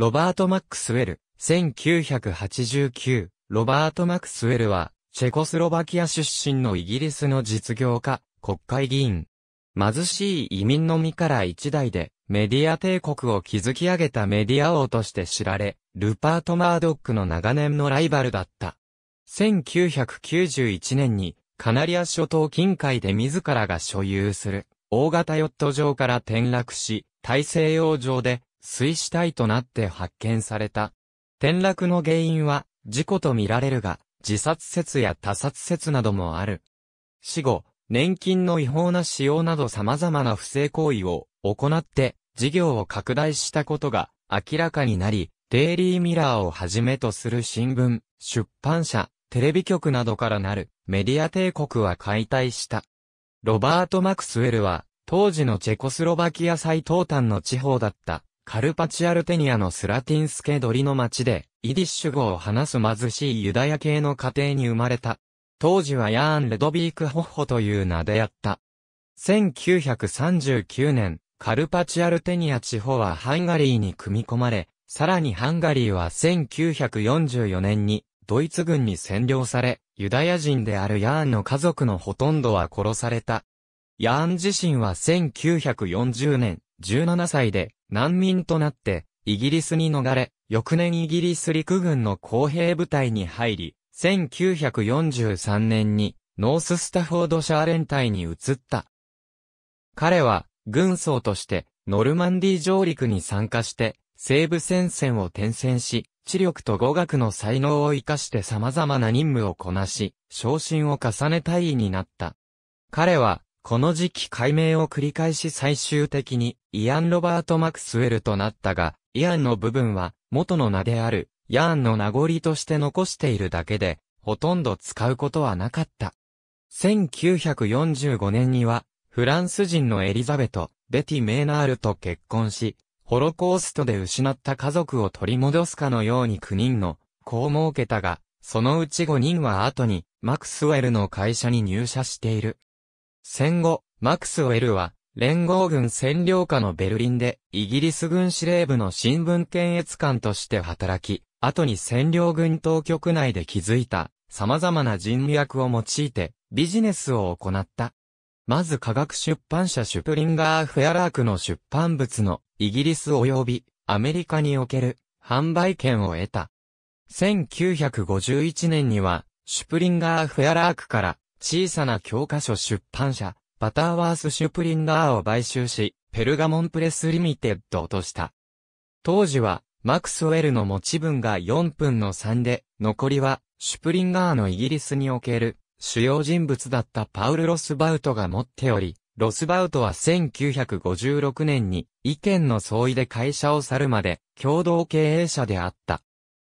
ロバート・マックスウェル、1989、ロバート・マックスウェルは、チェコスロバキア出身のイギリスの実業家、国会議員。貧しい移民の身から一代で、メディア帝国を築き上げたメディア王として知られ、ルパート・マードックの長年のライバルだった。1991年に、カナリア諸島近海で自らが所有する、大型ヨット場から転落し、大西洋上で水死体となって発見された。転落の原因は、事故とみられるが、自殺説や他殺説などもある。死後、年金の違法な使用など様々な不正行為を行って、事業を拡大したことが明らかになり、デイリーミラーをはじめとする新聞、出版社、テレビ局などからなるメディア帝国は解体した。ロバート・マクスウェルは、当時のチェコスロバキア最東端の地方だったカルパチアルテニアのスラティンスケドリの町で、イディッシュ語を話す貧しいユダヤ系の家庭に生まれた。当時はヤーン・レドビーク・ホッホという名であった。1939年、カルパチアルテニア地方はハンガリーに組み込まれ、さらにハンガリーは1944年にドイツ軍に占領され、ユダヤ人であるヤーンの家族のほとんどは殺された。ヤーン自身は1940年、17歳で難民となってイギリスに逃れ、翌年イギリス陸軍の公兵部隊に入り、1943年にノーススタフォードシャーレン隊に移った。彼は軍曹としてノルマンディ上陸に参加して西部戦線を転戦し、知力と語学の才能を活かして様々な任務をこなし、昇進を重ね隊員になった。彼は、この時期解明を繰り返し最終的にイアン・ロバート・マクスウェルとなったが、イアンの部分は元の名であるヤーンの名残として残しているだけで、ほとんど使うことはなかった。1945年には、フランス人のエリザベト、ベティ・メーナールと結婚し、ホロコーストで失った家族を取り戻すかのように9人の子を設けたが、そのうち5人は後に、マクスウェルの会社に入社している。戦後、マクスウェルは、連合軍占領下のベルリンで、イギリス軍司令部の新聞検閲官として働き、後に占領軍当局内で築いた、様々な人脈を用いて、ビジネスを行った。まず科学出版社シュプリンガー・フェアラークの出版物のイギリス及びアメリカにおける販売権を得た。1951年にはシュプリンガー・フェアラークから小さな教科書出版社、バターワース・シュプリンガーを買収し、ペルガモンプレス・リミテッドとした。当時は、マクスウェルの持ち分が4分の3で、残りは、シュプリンガーのイギリスにおける、主要人物だったパウル・ロスバウトが持っており、ロスバウトは1956年に、意見の相違で会社を去るまで、共同経営者であった。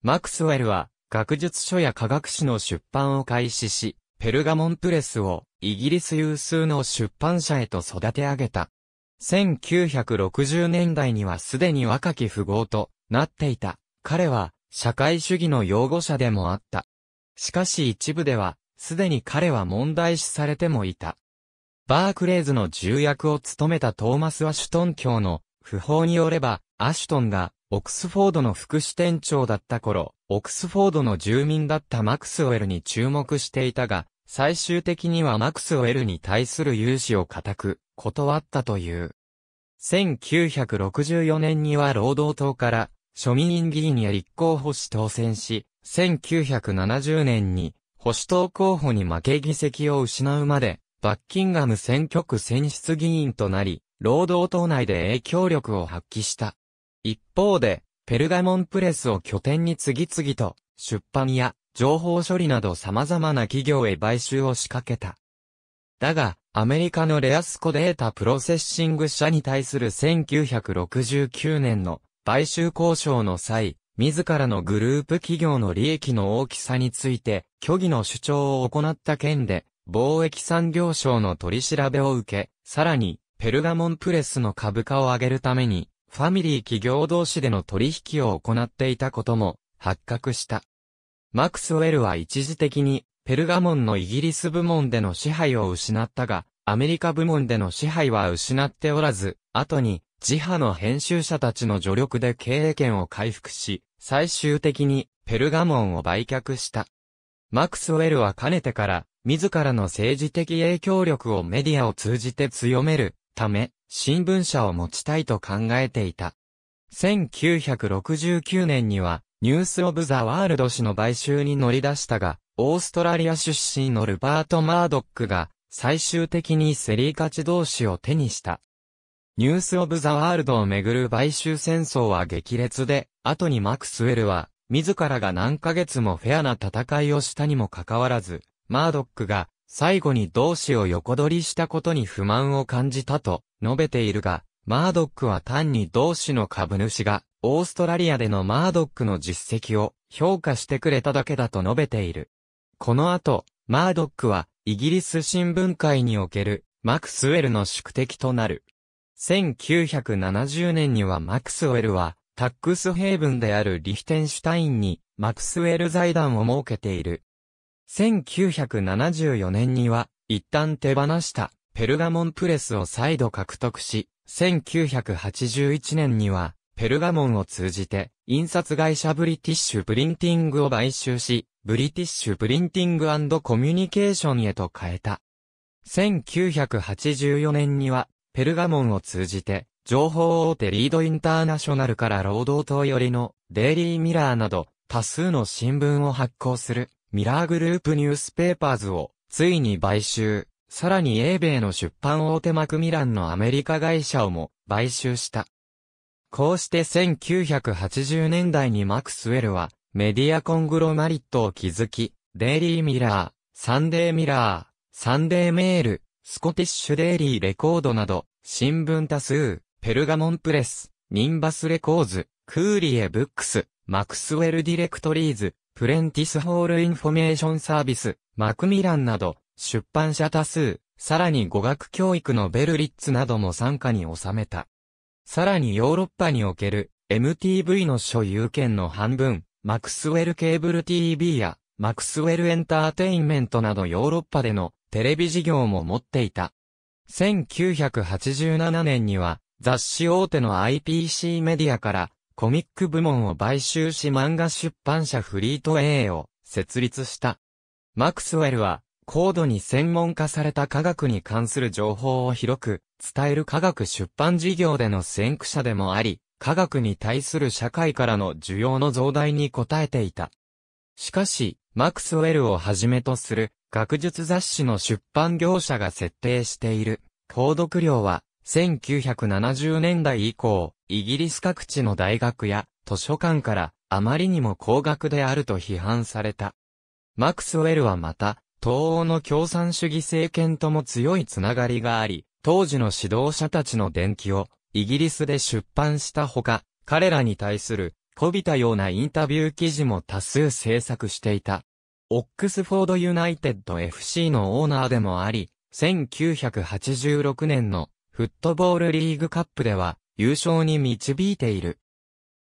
マクスウェルは、学術書や科学誌の出版を開始し、ペルガモンプレスをイギリス有数の出版社へと育て上げた。1960年代にはすでに若き富豪となっていた。彼は社会主義の擁護者でもあった。しかし一部では、すでに彼は問題視されてもいた。バークレーズの重役を務めたトーマス・アシュトン卿の訃報によれば、アシュトンがオクスフォードの副支店長だった頃、オクスフォードの住民だったマクスウェルに注目していたが、最終的にはマクスウェルに対する融資を固く断ったという。1964年には労働党から庶民院議員や立候補し当選し、1970年に保守党候補に負け議席を失うまで、バッキンガム選挙区選出議員となり、労働党内で影響力を発揮した。一方で、ペルガモンプレスを拠点に次々と、出版や情報処理など様々な企業へ買収を仕掛けた。だが、アメリカのレアスコデータプロセッシング社に対する1969年の買収交渉の際、自らのグループ企業の利益の大きさについて、虚偽の主張を行った件で、貿易産業省の取り調べを受け、さらに、ペルガモンプレスの株価を上げるために、ファミリー企業同士での取引を行っていたことも発覚した。マクスウェルは一時的にペルガモンのイギリス部門での支配を失ったが、アメリカ部門での支配は失っておらず、後に自派の編集者たちの助力で経営権を回復し、最終的にペルガモンを売却した。マクスウェルはかねてから、自らの政治的影響力をメディアを通じて強めるため、新聞社を持ちたいと考えていた。1969年には、ニュース・オブ・ザ・ワールド氏の買収に乗り出したが、オーストラリア出身のルバート・マードックが、最終的にセリー勝ち同士を手にした。ニュース・オブ・ザ・ワールドをめぐる買収戦争は激烈で、後にマクスウェルは、自らが何ヶ月もフェアな戦いをしたにもかかわらず、マードックが最後に同志を横取りしたことに不満を感じたと述べているが、マードックは単に同志の株主が、オーストラリアでのマードックの実績を評価してくれただけだと述べている。この後、マードックは、イギリス新聞会における、マクスウェルの宿敵となる。1970年にはマクスウェルは、タックスヘイブンであるリヒテンシュタインに、マクスウェル財団を設けている。1974年には、一旦手放したペルガモンプレスを再度獲得し、1981年には、ペルガモンを通じて、印刷会社ブリティッシュプリンティングを買収し、ブリティッシュプリンティングコミュニケーションへと変えた。1984年には、ペルガモンを通じて、情報大手リードインターナショナルから労働党寄りのデイリーミラーなど多数の新聞を発行するミラーグループニュースペーパーズを、ついに買収。さらに英米の出版大手マクミランのアメリカ会社をも買収した。こうして1980年代にマクスウェルはメディアコングロマリットを築き、デイリーミラー、サンデーミラー、サンデーメール、スコティッシュデイリーレコードなど、新聞多数、ペルガモンプレス、ニンバスレコーズ、クーリエブックス、マクスウェルディレクトリーズ、プレンティスホールインフォメーションサービス、マクミランなど、出版社多数、さらに語学教育のベルリッツなども参加に収めた。さらにヨーロッパにおける MTV の所有権の半分、マクスウェルケーブル TV やマクスウェルエンターテインメントなどヨーロッパでのテレビ事業も持っていた。1987年には雑誌大手の IPC メディアからコミック部門を買収し漫画出版社フリート A を設立した。マクスウェルは、高度に専門化された科学に関する情報を広く伝える科学出版事業での先駆者でもあり、科学に対する社会からの需要の増大に応えていた。しかし、マクスウェルをはじめとする学術雑誌の出版業者が設定している購読料は1970年代以降イギリス各地の大学や図書館からあまりにも高額であると批判された。マクスウェルはまた、東欧の共産主義政権とも強いつながりがあり、当時の指導者たちの伝記をイギリスで出版したほか、彼らに対する、こびたようなインタビュー記事も多数制作していた。オックスフォードユナイテッド FC のオーナーでもあり、1986年のフットボールリーグカップでは優勝に導いている。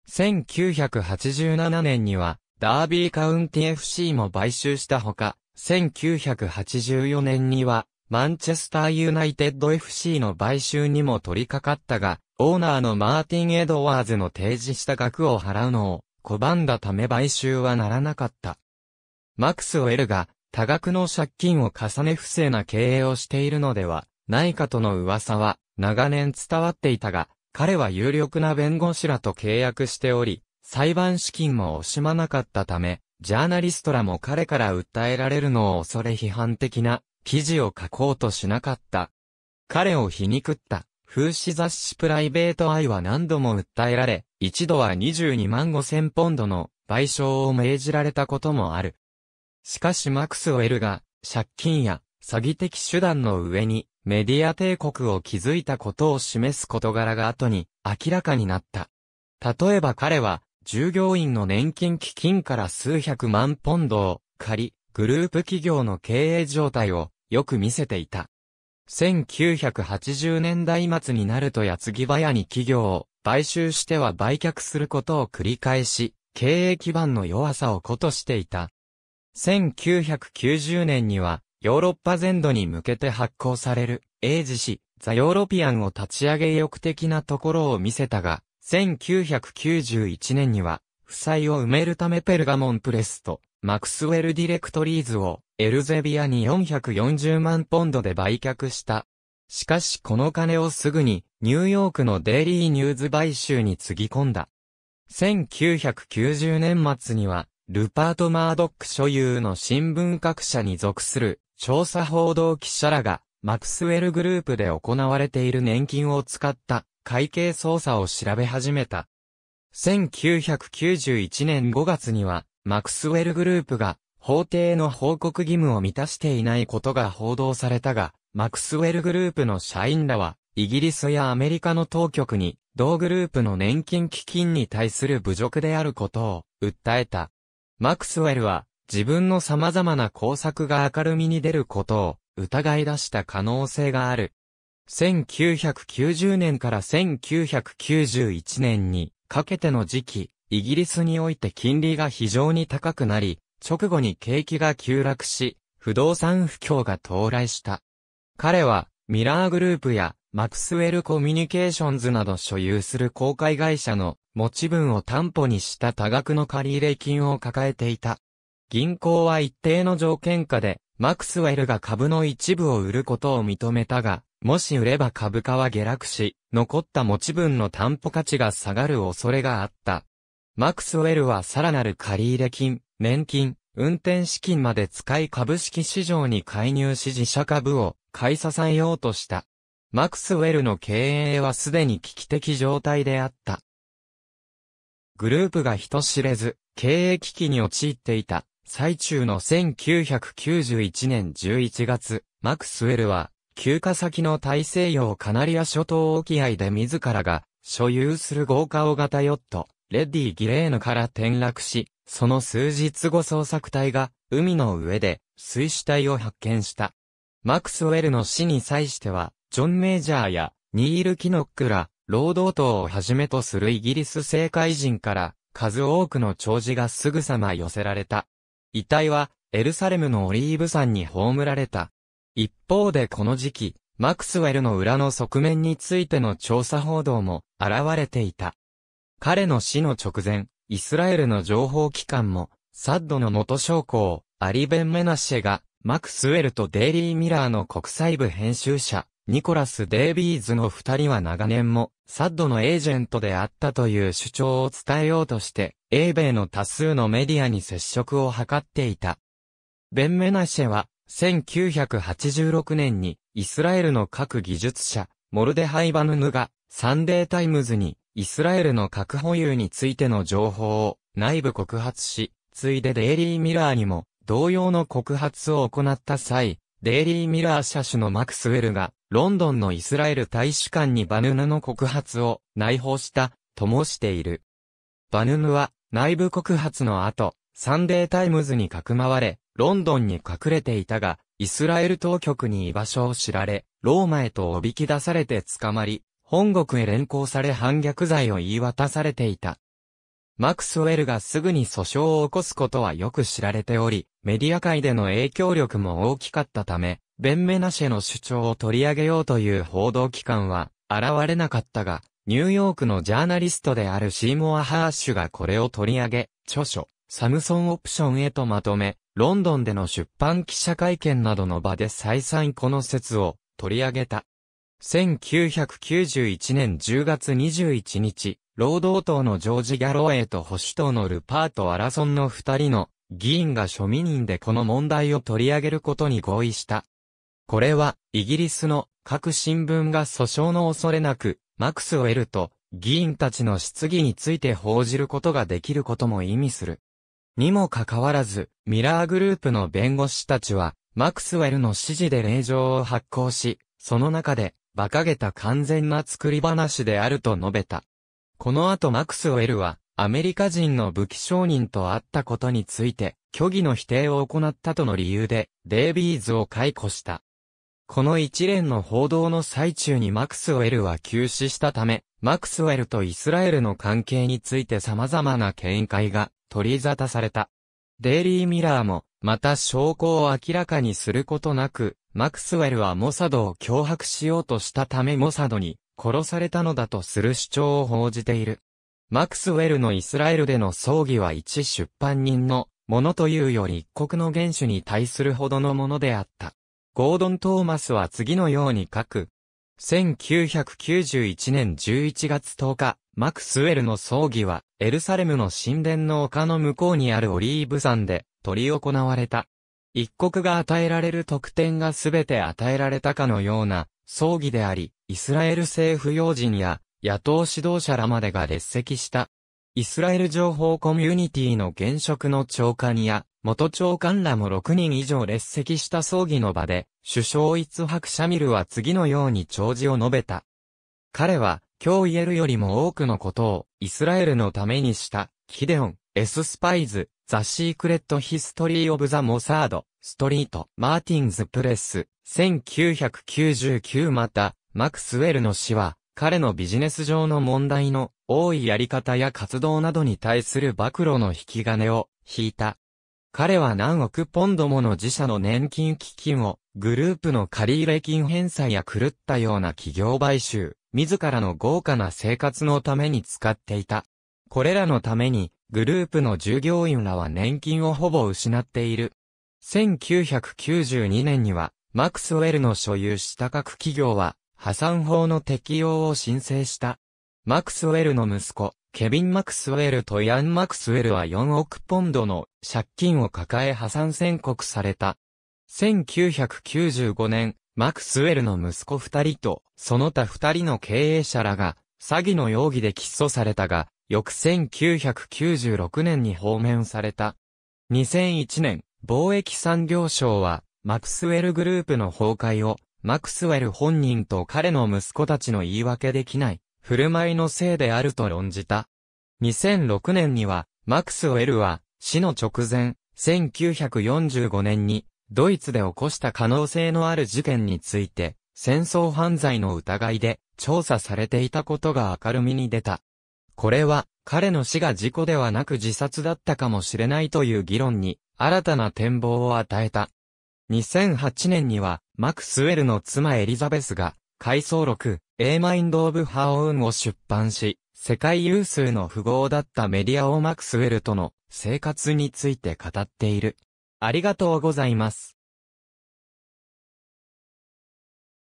1987年には、ダービーカウンティ FC も買収したほか、1984年には、マンチェスターユナイテッド FC の買収にも取り掛かったが、オーナーのマーティン・エドワーズの提示した額を払うのを拒んだため買収はならなかった。マックスウェルが多額の借金を重ね不正な経営をしているのではないかとの噂は長年伝わっていたが、彼は有力な弁護士らと契約しており、裁判資金も惜しまなかったため、ジャーナリストらも彼から訴えられるのを恐れ批判的な記事を書こうとしなかった。彼を皮肉った風刺雑誌プライベート愛は何度も訴えられ、一度は22万5千ポンドの賠償を命じられたこともある。しかしマクスウェルが借金や詐欺的手段の上にメディア帝国を築いたことを示す事柄が後に明らかになった。例えば彼は、従業員の年金基金から数百万ポンドを借り、グループ企業の経営状態をよく見せていた。1980年代末になると矢継ぎ早に企業を買収しては売却することを繰り返し、経営基盤の弱さをことしていた。1990年にはヨーロッパ全土に向けて発行される、英字誌、ザ・ヨーロピアンを立ち上げ意欲的なところを見せたが、1991年には、負債を埋めるためペルガモンプレスと、マクスウェルディレクトリーズを、エルゼビアに440万ポンドで売却した。しかしこの金をすぐに、ニューヨークのデイリーニューズ買収につぎ込んだ。1990年末には、ルパート・マードック所有の新聞各社に属する調査報道記者らが、マクスウェルグループで行われている年金を使った会計捜査を調べ始めた。1991年5月には、マクスウェルグループが、法廷の報告義務を満たしていないことが報道されたが、マクスウェルグループの社員らは、イギリスやアメリカの当局に、同グループの年金基金に対する侮辱であることを訴えた。マクスウェルは自分の様々な工作が明るみに出ることを疑い出した可能性がある。1990年から1991年にかけての時期、イギリスにおいて金利が非常に高くなり、直後に景気が急落し、不動産不況が到来した。彼は、ミラーグループや、マクスウェルコミュニケーションズなど所有する公開会社の持ち分を担保にした多額の借入金を抱えていた。銀行は一定の条件下で、マクスウェルが株の一部を売ることを認めたが、もし売れば株価は下落し、残った持ち分の担保価値が下がる恐れがあった。マクスウェルはさらなる借入金、年金、運転資金まで使い株式市場に介入し自社株を買い支えようとした。マクスウェルの経営はすでに危機的状態であった。グループが人知れず、経営危機に陥っていた。最中の1991年11月、マクスウェルは、休暇先の大西洋カナリア諸島沖合で自らが、所有する豪華大型ヨット、レディ・ギレーヌから転落し、その数日後捜索隊が、海の上で、水死体を発見した。マクスウェルの死に際しては、ジョン・メジャーや、ニール・キノックら、労働党をはじめとするイギリス政界人から、数多くの弔辞がすぐさま寄せられた。遺体はエルサレムのオリーブ山に葬られた。一方でこの時期、マクスウェルの裏の側面についての調査報道も現れていた。彼の死の直前、イスラエルの情報機関も、サッドの元将校、アリベン・メナシェが、マクスウェルとデイリー・ミラーの国際部編集者、ニコラス・デイビーズの二人は長年も、サッドのエージェントであったという主張を伝えようとして、英米の多数のメディアに接触を図っていた。ベン・メナシェは、1986年に、イスラエルの核技術者、モルデハイ・バヌヌが、サンデータイムズに、イスラエルの核保有についての情報を内部告発し、ついでデイリー・ミラーにも同様の告発を行った際、デイリー・ミラー社主のマクスウェルがロンドンのイスラエル大使館にバヌヌの告発を内包したともしている。バヌヌは内部告発の後、サンデータイムズにかくまわれ、ロンドンに隠れていたが、イスラエル当局に居場所を知られ、ローマへとおびき出されて捕まり、本国へ連行され反逆罪を言い渡されていた。マクスウェルがすぐに訴訟を起こすことはよく知られており、メディア界での影響力も大きかったため、ベンメナシェの主張を取り上げようという報道機関は現れなかったが、ニューヨークのジャーナリストであるシーモア・ハーシュがこれを取り上げ、著書、サムソンオプションへとまとめ、ロンドンでの出版記者会見などの場で再三この説を取り上げた。1991年10月21日、労働党のジョージ・ギャロウェイと保守党のルパート・アラソンの二人の議員が庶民人でこの問題を取り上げることに合意した。これは、イギリスの各新聞が訴訟の恐れなく、マクスウェルと議員たちの質疑について報じることができることも意味する。にもかかわらず、ミラーグループの弁護士たちは、マクスウェルの指示で令状を発行し、その中で、馬鹿げた完全な作り話であると述べた。この後マクスウェルは、アメリカ人の武器商人と会ったことについて、虚偽の否定を行ったとの理由で、デイビーズを解雇した。この一連の報道の最中にマクスウェルは急死したため、マクスウェルとイスラエルの関係について様々な見解が取り沙汰された。デイリー・ミラーも、また証拠を明らかにすることなく、マクスウェルはモサドを脅迫しようとしたためモサドに殺されたのだとする主張を報じている。マクスウェルのイスラエルでの葬儀は一出版人のものというより一国の元首に対するほどのものであった。ゴードン・トーマスは次のように書く。1991年11月10日、マクスウェルの葬儀は、エルサレムの神殿の丘の向こうにあるオリーブ山で、執り行われた。一国が与えられる特典が全て与えられたかのような、葬儀であり、イスラエル政府要人や、野党指導者らまでが列席した。イスラエル情報コミュニティの現職の長官や、元長官らも6人以上列席した葬儀の場で、首相イツハク・シャミルは次のように弔辞を述べた。彼は、今日言えるよりも多くのことを、イスラエルのためにした、キデオン、エススパイズ、ザ・シークレット・ヒストリー・オブ・ザ・モサード、ストリート、マーティンズ・プレス、1999また、マクスウェルの死は、彼のビジネス上の問題の多いやり方や活動などに対する暴露の引き金を引いた。彼は何億ポンドもの自社の年金基金を、グループの借入金返済や狂ったような企業買収、自らの豪華な生活のために使っていた。これらのために、グループの従業員らは年金をほぼ失っている。1992年には、マクスウェルの所有した各企業は、破産法の適用を申請した。マクスウェルの息子、ケビン・マクスウェルとヤン・マクスウェルは4億ポンドの借金を抱え破産宣告された。1995年、マクスウェルの息子二人と、その他二人の経営者らが、詐欺の容疑で起訴されたが、翌1996年に放免された。2001年、貿易産業省は、マクスウェルグループの崩壊を、マクスウェル本人と彼の息子たちの言い訳できない、振る舞いのせいであると論じた。2006年には、マクスウェルは、死の直前、1945年に、ドイツで起こした可能性のある事件について、戦争犯罪の疑いで、調査されていたことが明るみに出た。これは、彼の死が事故ではなく自殺だったかもしれないという議論に、新たな展望を与えた。2008年には、マクスウェルの妻エリザベスが、回想録、A Mind of Her Own を出版し、世界有数の富豪だったメディアオーマクスウェルとの生活について語っている。ありがとうございます。